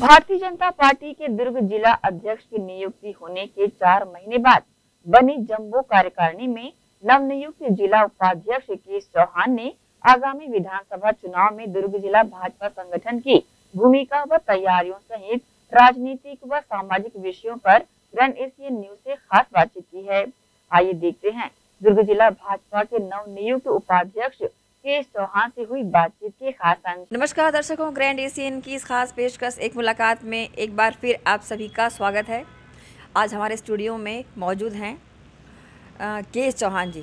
भारतीय जनता पार्टी के दुर्ग जिला अध्यक्ष की नियुक्ति होने के चार महीने बाद बनी जम्बो कार्यकारिणी में नवनियुक्त जिला उपाध्यक्ष के चौहान ने आगामी विधानसभा चुनाव में दुर्ग जिला भाजपा संगठन की भूमिका व तैयारियों सहित राजनीतिक व सामाजिक विषयों पर रन एशियन न्यूज से खास बातचीत की है आइए देखते हैं दुर्ग जिला भाजपा के नव नियुक्त उपाध्यक्ष के चौहान से हुई बातचीत के खास अंक नमस्कार दर्शकों ग्रैंड एशियन की इस खास पेशकश एक मुलाकात में एक बार फिर आप सभी का स्वागत है आज हमारे स्टूडियो में मौजूद हैं के चौहान जी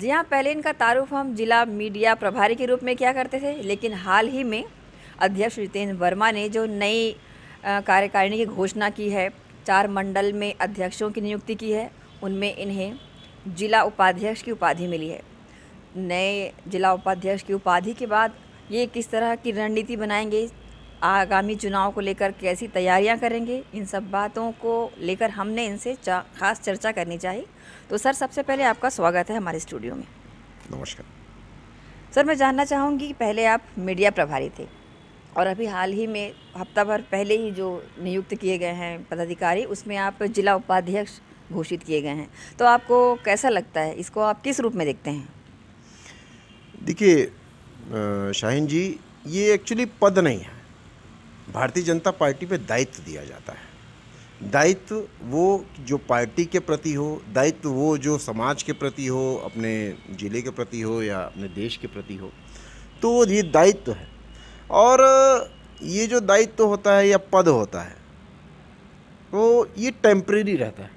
जी हाँ पहले इनका तारुफ हम जिला मीडिया प्रभारी के रूप में क्या करते थे लेकिन हाल ही में अध्यक्ष जितेंद्र वर्मा ने जो नई कार्यकारिणी की घोषणा की है चार मंडल में अध्यक्षों की नियुक्ति की है उनमें इन्हें जिला उपाध्यक्ष की उपाधि मिली है नए जिला उपाध्यक्ष की उपाधि के बाद ये किस तरह की रणनीति बनाएंगे आगामी चुनाव को लेकर कैसी तैयारियां करेंगे इन सब बातों को लेकर हमने इनसे खास चर्चा करनी चाहिए तो सर सबसे पहले आपका स्वागत है हमारे स्टूडियो में नमस्कार सर मैं जानना चाहूँगी कि पहले आप मीडिया प्रभारी थे और अभी हाल ही में हफ्ता भर पहले ही जो नियुक्त किए गए हैं पदाधिकारी उसमें आप जिला उपाध्यक्ष घोषित किए गए हैं तो आपको कैसा लगता है इसको आप किस रूप में देखते हैं देखिए शाहिन जी ये एक्चुअली पद नहीं है भारतीय जनता पार्टी पे दायित्व दिया जाता है दायित्व वो जो पार्टी के प्रति हो दायित्व वो जो समाज के प्रति हो अपने ज़िले के प्रति हो या अपने देश के प्रति हो तो ये दायित्व है और ये जो दायित्व होता है या पद होता है तो ये टेम्प्रेरी रहता है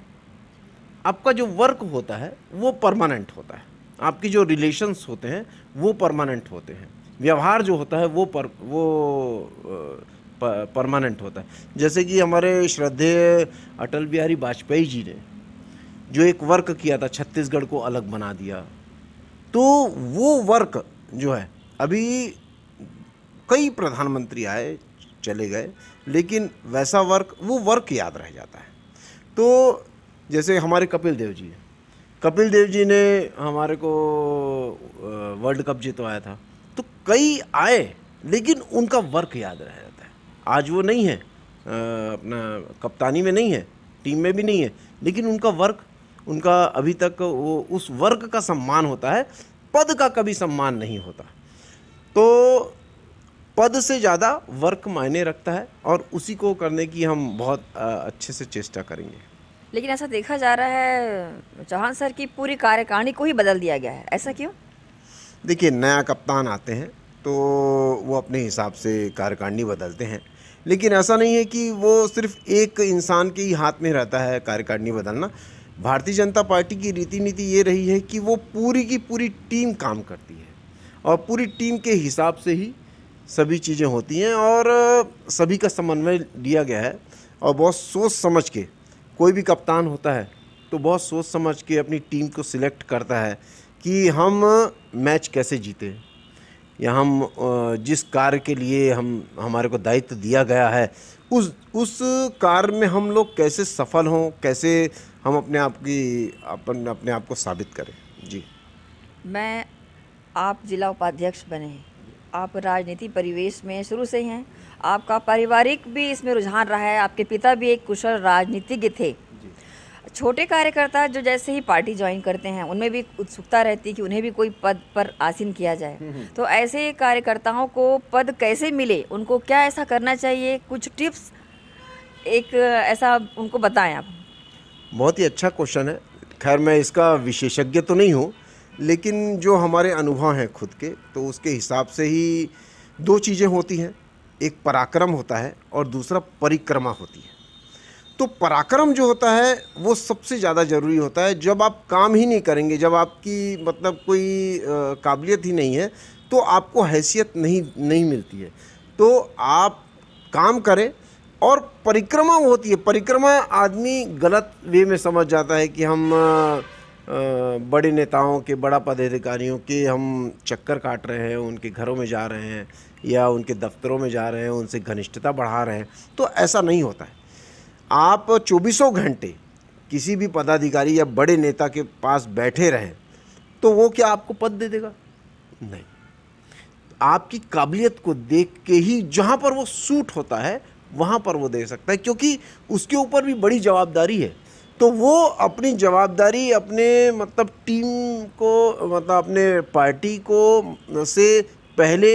आपका जो वर्क होता है वो परमानेंट होता है आपकी जो रिलेशन्स होते हैं वो परमानेंट होते हैं व्यवहार जो होता है वो पर वो परमानेंट होता है जैसे कि हमारे श्रद्धेय अटल बिहारी वाजपेयी जी ने जो एक वर्क किया था छत्तीसगढ़ को अलग बना दिया तो वो वर्क जो है अभी कई प्रधानमंत्री आए चले गए लेकिन वैसा वर्क वो वर्क याद रह जाता है तो जैसे हमारे कपिल देव जी हैं कपिल देव जी ने हमारे को वर्ल्ड कप जितवाया था तो कई आए लेकिन उनका वर्क याद रह जाता है आज वो नहीं है अपना कप्तानी में नहीं है टीम में भी नहीं है लेकिन उनका वर्क उनका अभी तक वो उस वर्क का सम्मान होता है पद का कभी सम्मान नहीं होता तो पद से ज़्यादा वर्क मायने रखता है और उसी को करने की हम बहुत अच्छे से चेष्टा करेंगे लेकिन ऐसा देखा जा रहा है चौहान सर की पूरी कार्यकारिणी को ही बदल दिया गया है ऐसा क्यों देखिए नया कप्तान आते हैं तो वो अपने हिसाब से कार्यकारिणी बदलते हैं लेकिन ऐसा नहीं है कि वो सिर्फ एक इंसान के ही हाथ में रहता है कार्यकारिणी बदलना भारतीय जनता पार्टी की रीति नीति ये रही है कि वो पूरी की पूरी टीम काम करती है और पूरी टीम के हिसाब से ही सभी चीज़ें होती हैं और सभी का समन्वय लिया गया है और बहुत सोच समझ के कोई भी कप्तान होता है तो बहुत सोच समझ के अपनी टीम को सिलेक्ट करता है कि हम मैच कैसे जीते या हम जिस कार्य के लिए हम हमारे को दायित्व दिया गया है उस उस कार्य में हम लोग कैसे सफल हों कैसे हम अपने आप की अपन अपने आप को साबित करें जी मैं आप जिला उपाध्यक्ष बने आप राजनीति परिवेश में शुरू से ही हैं आपका पारिवारिक भी इसमें रुझान रहा है आपके पिता भी एक कुशल राजनीतिज्ञ थे छोटे कार्यकर्ता जो जैसे ही पार्टी ज्वाइन करते हैं उनमें भी उत्सुकता रहती है कि उन्हें भी कोई पद पर आसीन किया जाए हम्म, हम्म। तो ऐसे कार्यकर्ताओं को पद कैसे मिले उनको क्या ऐसा करना चाहिए कुछ टिप्स एक ऐसा उनको बताएं आप बहुत ही अच्छा क्वेश्चन है खैर मैं इसका विशेषज्ञ तो नहीं हूँ लेकिन जो हमारे अनुभव हैं खुद के तो उसके हिसाब से ही दो चीज़ें होती हैं एक पराक्रम होता है और दूसरा परिक्रमा होती है तो पराक्रम जो होता है वो सबसे ज़्यादा ज़रूरी होता है जब आप काम ही नहीं करेंगे जब आपकी मतलब कोई काबिलियत ही नहीं है तो आपको हैसियत नहीं नहीं मिलती है तो आप काम करें और परिक्रमा होती है परिक्रमा आदमी गलत वे में समझ जाता है कि हम बड़े नेताओं के बड़ा पदाधिकारियों के हम चक्कर काट रहे हैं उनके घरों में जा रहे हैं या उनके दफ्तरों में जा रहे हैं उनसे घनिष्ठता बढ़ा रहे हैं तो ऐसा नहीं होता है आप चौबीसों घंटे किसी भी पदाधिकारी या बड़े नेता के पास बैठे रहें तो वो क्या आपको पद दे देगा नहीं आपकी काबिलियत को देख के ही जहाँ पर वो सूट होता है वहाँ पर वो दे सकता है क्योंकि उसके ऊपर भी बड़ी जवाबदारी है तो वो अपनी जवाबदारी अपने मतलब टीम को मतलब अपने पार्टी को से पहले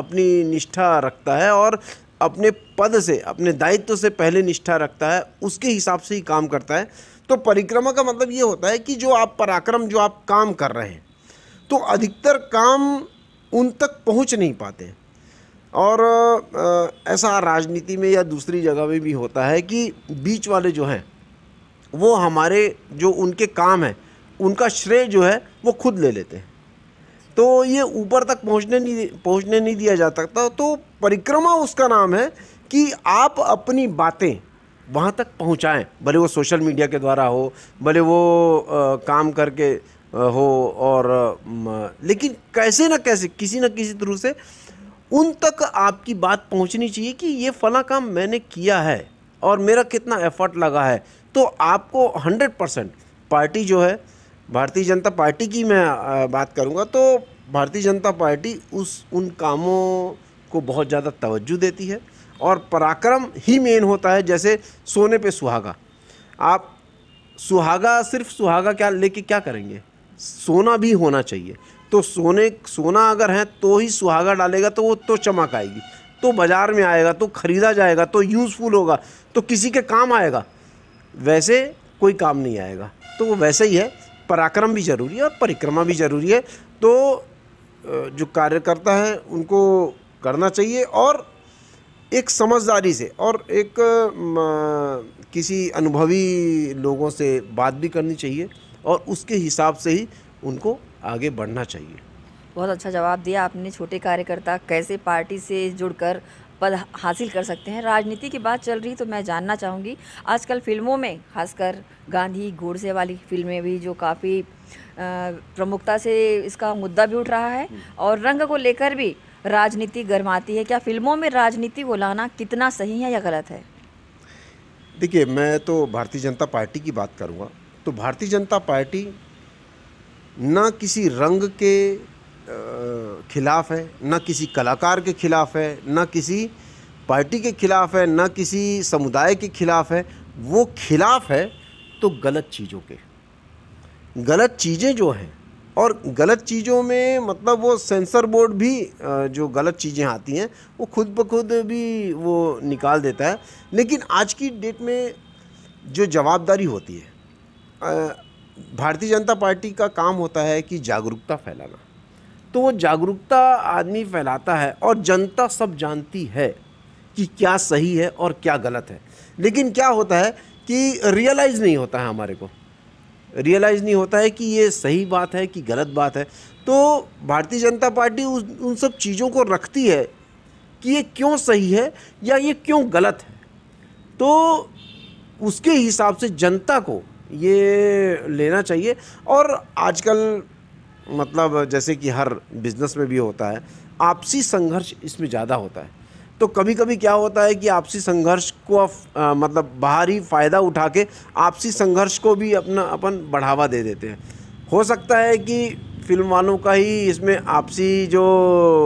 अपनी निष्ठा रखता है और अपने पद से अपने दायित्व से पहले निष्ठा रखता है उसके हिसाब से ही काम करता है तो परिक्रमा का मतलब ये होता है कि जो आप पराक्रम जो आप काम कर रहे हैं तो अधिकतर काम उन तक पहुंच नहीं पाते और ऐसा राजनीति में या दूसरी जगह में भी होता है कि बीच वाले जो हैं वो हमारे जो उनके काम हैं उनका श्रेय जो है वो खुद ले लेते हैं तो ये ऊपर तक पहुंचने नहीं पहुंचने नहीं दिया जा सकता तो परिक्रमा उसका नाम है कि आप अपनी बातें वहाँ तक पहुँचाएँ भले वो सोशल मीडिया के द्वारा हो भले वो आ, काम करके आ, हो और आ, लेकिन कैसे ना कैसे किसी ना किसी थ्रू से उन तक आपकी बात पहुँचनी चाहिए कि ये फ़ला काम मैंने किया है और मेरा कितना एफर्ट लगा है तो आपको हंड्रेड परसेंट पार्टी जो है भारतीय जनता पार्टी की मैं बात करूँगा तो भारतीय जनता पार्टी उस उन कामों को बहुत ज़्यादा तवज्जो देती है और पराक्रम ही मेन होता है जैसे सोने पे सुहागा आप सुहागा सिर्फ सुहागा क्या लेके क्या करेंगे सोना भी होना चाहिए तो सोने सोना अगर है तो ही सुहागा डालेगा तो वो तो चमक आएगी तो बाज़ार में आएगा तो ख़रीदा जाएगा तो यूज़फुल होगा तो किसी के काम आएगा वैसे कोई काम नहीं आएगा तो वो वैसे ही है पराक्रम भी ज़रूरी है और परिक्रमा भी ज़रूरी है तो जो कार्यकर्ता है उनको करना चाहिए और एक समझदारी से और एक किसी अनुभवी लोगों से बात भी करनी चाहिए और उसके हिसाब से ही उनको आगे बढ़ना चाहिए बहुत अच्छा जवाब दिया आपने छोटे कार्यकर्ता कैसे पार्टी से जुड़कर पद हासिल कर सकते हैं राजनीति की बात चल रही तो मैं जानना चाहूँगी आजकल फिल्मों में खासकर गांधी गोडसे वाली फिल्में भी जो काफ़ी प्रमुखता से इसका मुद्दा भी उठ रहा है और रंग को लेकर भी राजनीति गर्माती है क्या फिल्मों में राजनीति को लाना कितना सही है या गलत है देखिए मैं तो भारतीय जनता पार्टी की बात करूँगा तो भारतीय जनता पार्टी ना किसी रंग के खिलाफ़ है न किसी कलाकार के ख़िलाफ़ है न किसी पार्टी के ख़िलाफ़ है न किसी समुदाय के ख़िलाफ़ है वो खिलाफ़ है तो गलत चीज़ों के गलत चीज़ें जो हैं और गलत चीज़ों में मतलब वो सेंसर बोर्ड भी जो गलत चीज़ें आती हैं वो खुद ब खुद भी वो निकाल देता है लेकिन आज की डेट में जो जवाबदारी होती है भारतीय जनता पार्टी का काम होता है कि जागरूकता फैलाना तो वो जागरूकता आदमी फैलाता है और जनता सब जानती है कि क्या सही है और क्या गलत है लेकिन क्या होता है कि रियलाइज़ नहीं होता है हमारे को रियलाइज़ नहीं होता है कि ये सही बात है कि गलत बात है तो भारतीय जनता पार्टी उस उन सब चीज़ों को रखती है कि ये क्यों सही है या ये क्यों गलत है तो उसके हिसाब से जनता को ये लेना चाहिए और आजकल मतलब जैसे कि हर बिज़नेस में भी होता है आपसी संघर्ष इसमें ज़्यादा होता है तो कभी कभी क्या होता है कि आपसी संघर्ष को आ, मतलब बाहरी फ़ायदा उठा के आपसी संघर्ष को भी अपना अपन बढ़ावा दे देते हैं हो सकता है कि फिल्म वालों का ही इसमें आपसी जो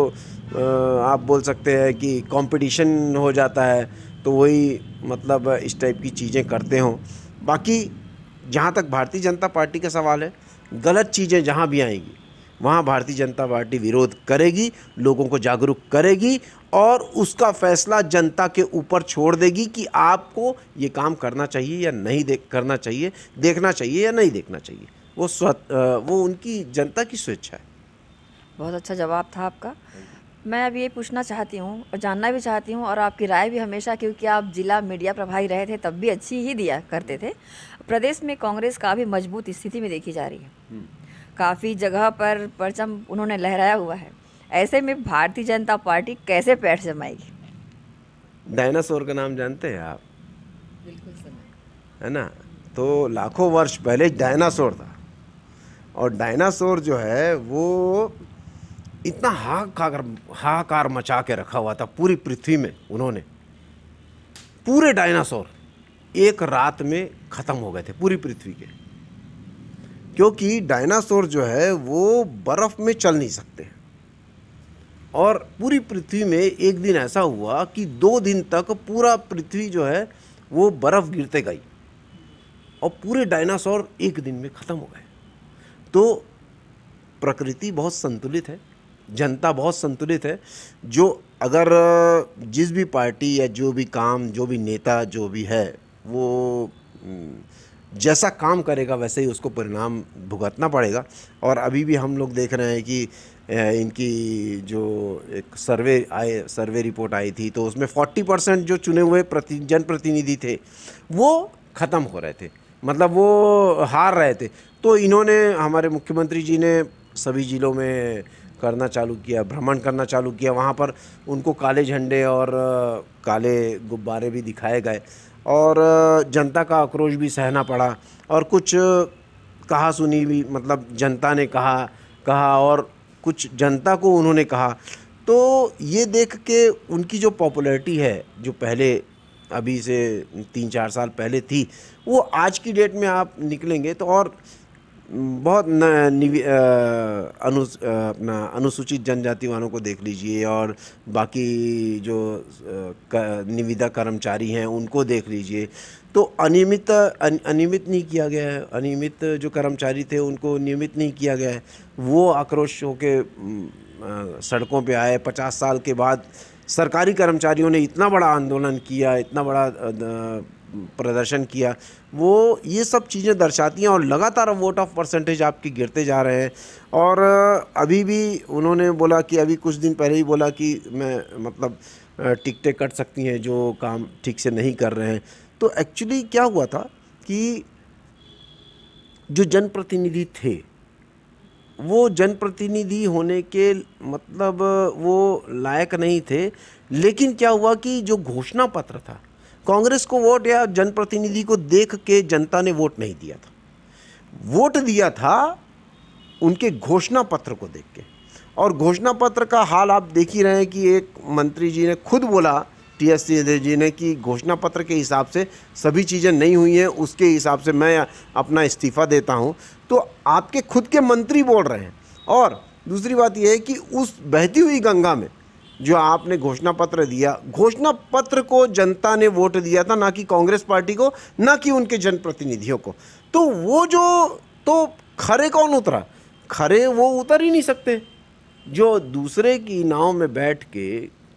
आ, आप बोल सकते हैं कि कंपटीशन हो जाता है तो वही मतलब इस टाइप की चीज़ें करते हों बाकी जहाँ तक भारतीय जनता पार्टी का सवाल है गलत चीज़ें जहाँ भी आएंगी वहाँ भारतीय जनता पार्टी विरोध करेगी लोगों को जागरूक करेगी और उसका फैसला जनता के ऊपर छोड़ देगी कि आपको ये काम करना चाहिए या नहीं देख करना चाहिए देखना चाहिए या नहीं देखना चाहिए वो स्व वो उनकी जनता की स्वेच्छा है बहुत अच्छा जवाब था आपका मैं अब ये पूछना चाहती हूँ और जानना भी चाहती हूँ और आपकी राय भी हमेशा क्योंकि आप जिला मीडिया प्रभारी रहे थे तब भी अच्छी ही दिया करते थे प्रदेश में कांग्रेस काफ़ी मजबूत स्थिति में देखी जा रही है काफ़ी जगह पर परचम उन्होंने लहराया हुआ है ऐसे में भारतीय जनता पार्टी कैसे पैठ जमाएगी डायनासोर का नाम जानते हैं आप बिल्कुल है ना तो लाखों वर्ष पहले डायनासोर था और डायनासोर जो है वो इतना हाहाकार हाहाकार मचा के रखा हुआ था पूरी पृथ्वी में उन्होंने पूरे डायनासोर एक रात में ख़त्म हो गए थे पूरी पृथ्वी के क्योंकि डायनासोर जो है वो बर्फ़ में चल नहीं सकते और पूरी पृथ्वी में एक दिन ऐसा हुआ कि दो दिन तक पूरा पृथ्वी जो है वो बर्फ़ गिरते गई और पूरे डायनासोर एक दिन में ख़त्म हो गए तो प्रकृति बहुत संतुलित है जनता बहुत संतुलित है जो अगर जिस भी पार्टी या जो भी काम जो भी नेता जो भी है वो हम्म, जैसा काम करेगा वैसे ही उसको परिणाम भुगतना पड़ेगा और अभी भी हम लोग देख रहे हैं कि इनकी जो एक सर्वे आए सर्वे रिपोर्ट आई थी तो उसमें 40 परसेंट जो चुने हुए प्रति जनप्रतिनिधि थे वो ख़त्म हो रहे थे मतलब वो हार रहे थे तो इन्होंने हमारे मुख्यमंत्री जी ने सभी ज़िलों में करना चालू किया भ्रमण करना चालू किया वहाँ पर उनको काले झंडे और काले गुब्बारे भी दिखाए गए और जनता का आक्रोश भी सहना पड़ा और कुछ कहा सुनी भी मतलब जनता ने कहा कहा और कुछ जनता को उन्होंने कहा तो ये देख के उनकी जो पॉपुलैरिटी है जो पहले अभी से तीन चार साल पहले थी वो आज की डेट में आप निकलेंगे तो और बहुत अनु अपना अनुसूचित जनजाति वालों को देख लीजिए और बाकी जो निविदा कर्मचारी हैं उनको देख लीजिए तो अनियमित अनियमित नहीं किया गया है अनियमित जो कर्मचारी थे उनको नियमित नहीं किया गया है वो आक्रोश के सड़कों पे आए पचास साल के बाद सरकारी कर्मचारियों ने इतना बड़ा आंदोलन किया इतना बड़ा प्रदर्शन किया वो ये सब चीज़ें दर्शाती हैं और लगातार वोट ऑफ परसेंटेज आपके गिरते जा रहे हैं और अभी भी उन्होंने बोला कि अभी कुछ दिन पहले ही बोला कि मैं मतलब टिकटें कट सकती हैं जो काम ठीक से नहीं कर रहे हैं तो एक्चुअली क्या हुआ था कि जो जनप्रतिनिधि थे वो जनप्रतिनिधि होने के मतलब वो लायक नहीं थे लेकिन क्या हुआ कि जो घोषणा पत्र था कांग्रेस को वोट या जनप्रतिनिधि को देख के जनता ने वोट नहीं दिया था वोट दिया था उनके घोषणा पत्र को देख के और घोषणा पत्र का हाल आप देख ही रहे हैं कि एक मंत्री जी ने खुद बोला टी एस सिंहदेव जी ने कि घोषणा पत्र के हिसाब से सभी चीज़ें नहीं हुई हैं उसके हिसाब से मैं अपना इस्तीफ़ा देता हूं तो आपके खुद के मंत्री बोल रहे हैं और दूसरी बात यह है कि उस बहती हुई गंगा में जो आपने घोषणा पत्र दिया घोषणा पत्र को जनता ने वोट दिया था ना कि कांग्रेस पार्टी को ना कि उनके जनप्रतिनिधियों को तो वो जो तो खरे कौन उतरा खरे वो उतर ही नहीं सकते जो दूसरे की नाव में बैठ के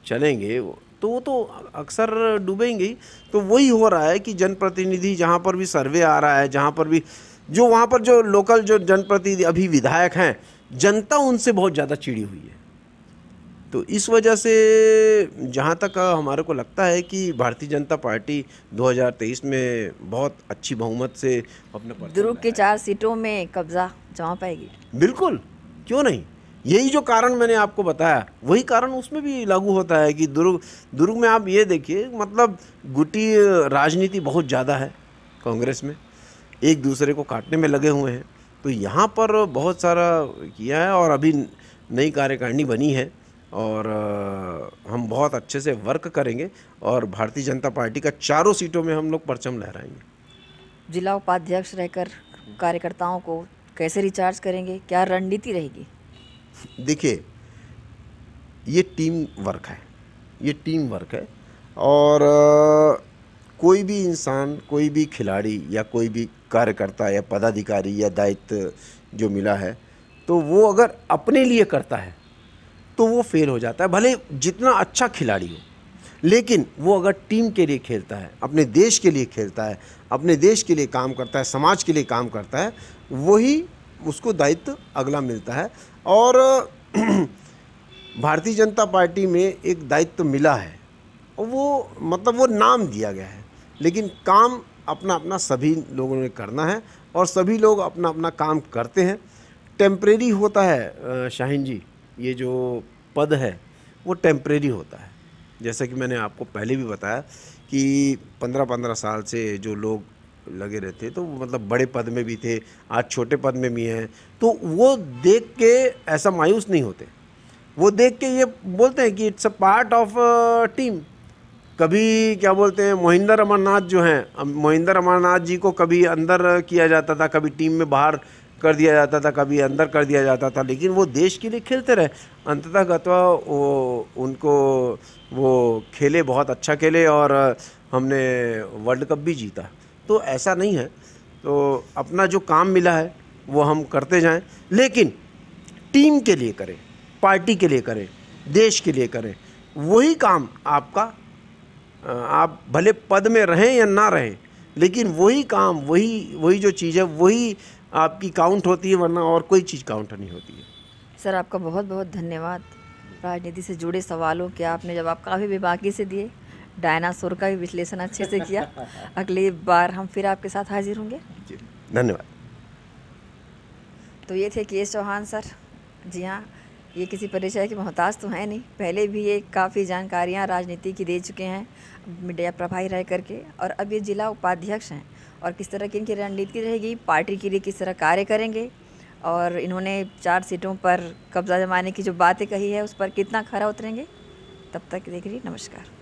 चलेंगे वो तो वो तो अक्सर डूबेंगे ही तो वही हो रहा है कि जनप्रतिनिधि जहाँ पर भी सर्वे आ रहा है जहाँ पर भी जो वहाँ पर जो लोकल जो जनप्रतिनिधि अभी विधायक हैं जनता उनसे बहुत ज़्यादा चिड़ी हुई है तो इस वजह से जहाँ तक हमारे को लगता है कि भारतीय जनता पार्टी 2023 में बहुत अच्छी बहुमत से अपने दुर्ग की चार सीटों में कब्जा जमा पाएगी बिल्कुल क्यों नहीं यही जो कारण मैंने आपको बताया वही कारण उसमें भी लागू होता है कि दुर्ग दुर्ग में आप ये देखिए मतलब गुटी राजनीति बहुत ज़्यादा है कांग्रेस में एक दूसरे को काटने में लगे हुए हैं तो यहाँ पर बहुत सारा किया है और अभी नई कार्यकारिणी बनी है और हम बहुत अच्छे से वर्क करेंगे और भारतीय जनता पार्टी का चारों सीटों में हम लोग परचम लहराएंगे जिला उपाध्यक्ष रहकर कार्यकर्ताओं को कैसे रिचार्ज करेंगे क्या रणनीति रहेगी देखिए ये टीम वर्क है ये टीम वर्क है और कोई भी इंसान कोई भी खिलाड़ी या कोई भी कार्यकर्ता या पदाधिकारी या दायित्व जो मिला है तो वो अगर अपने लिए करता है तो वो फेल हो जाता है भले जितना अच्छा खिलाड़ी हो लेकिन वो अगर टीम के लिए खेलता है अपने देश के लिए खेलता है अपने देश के लिए काम करता है समाज के लिए काम करता है वही उसको दायित्व अगला मिलता है और भारतीय जनता पार्टी में एक दायित्व मिला है और वो मतलब वो नाम दिया गया है लेकिन काम अपना अपना सभी लोगों ने करना है और सभी लोग अपना अपना काम करते हैं टेम्परेरी होता है शाहिन जी ये जो पद है वो टेम्प्रेरी होता है जैसा कि मैंने आपको पहले भी बताया कि पंद्रह पंद्रह साल से जो लोग लगे रहते तो मतलब बड़े पद में भी थे आज छोटे पद में भी हैं तो वो देख के ऐसा मायूस नहीं होते वो देख के ये बोलते हैं कि it's a part of team कभी क्या बोलते हैं मोहिंदर अमरनाथ जो हैं मोहिंदर अमरनाथ जी को कभी अंदर किया जाता था कभी टीम में बाहर कर दिया जाता था कभी अंदर कर दिया जाता था लेकिन वो देश के लिए खेलते रहे अंततः गतवा वो उनको वो खेले बहुत अच्छा खेले और हमने वर्ल्ड कप भी जीता तो ऐसा नहीं है तो अपना जो काम मिला है वो हम करते जाएं लेकिन टीम के लिए करें पार्टी के लिए करें देश के लिए करें वही काम आपका आप भले पद में रहें या ना रहें लेकिन वही काम वही वही जो चीज़ है वही आपकी काउंट होती है वरना और कोई चीज़ काउंट नहीं होती है सर आपका बहुत बहुत धन्यवाद राजनीति से जुड़े सवालों के आपने जवाब काफ़ी बाकी से दिए डायनासोर का भी विश्लेषण अच्छे से किया अगली बार हम फिर आपके साथ हाजिर होंगे धन्यवाद तो ये थे के एस चौहान सर जी हाँ ये किसी परिचय के मोहताज तो हैं नहीं पहले भी ये काफ़ी जानकारियाँ राजनीति की दे चुके हैं मीडिया प्रभारी रह करके और अब ये जिला उपाध्यक्ष हैं और किस तरह की इनकी रणनीति रहेगी पार्टी के लिए किस तरह कार्य करेंगे और इन्होंने चार सीटों पर कब्जा जमाने की जो बातें कही है उस पर कितना खरा उतरेंगे तब तक देख रही नमस्कार